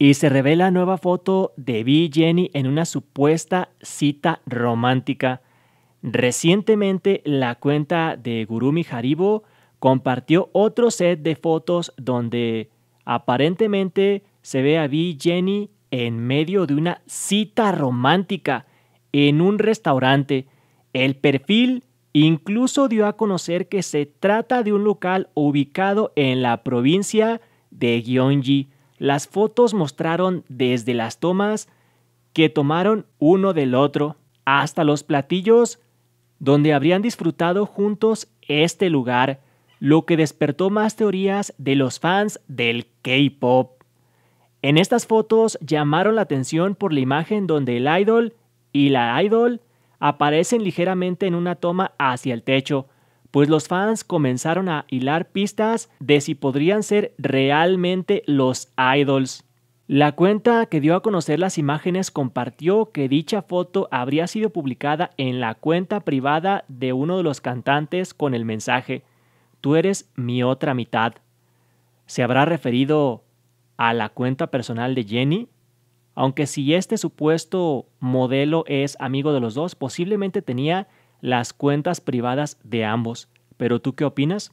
Y se revela nueva foto de V Jenny en una supuesta cita romántica. Recientemente la cuenta de Gurumi Haribo compartió otro set de fotos donde aparentemente se ve a V Jenny en medio de una cita romántica en un restaurante. El perfil incluso dio a conocer que se trata de un local ubicado en la provincia de Gyeonggi. Las fotos mostraron desde las tomas que tomaron uno del otro hasta los platillos donde habrían disfrutado juntos este lugar, lo que despertó más teorías de los fans del K-Pop. En estas fotos llamaron la atención por la imagen donde el idol y la idol aparecen ligeramente en una toma hacia el techo, pues los fans comenzaron a hilar pistas de si podrían ser realmente los idols. La cuenta que dio a conocer las imágenes compartió que dicha foto habría sido publicada en la cuenta privada de uno de los cantantes con el mensaje, Tú eres mi otra mitad. ¿Se habrá referido a la cuenta personal de Jenny? Aunque si este supuesto modelo es amigo de los dos, posiblemente tenía las cuentas privadas de ambos. ¿Pero tú qué opinas?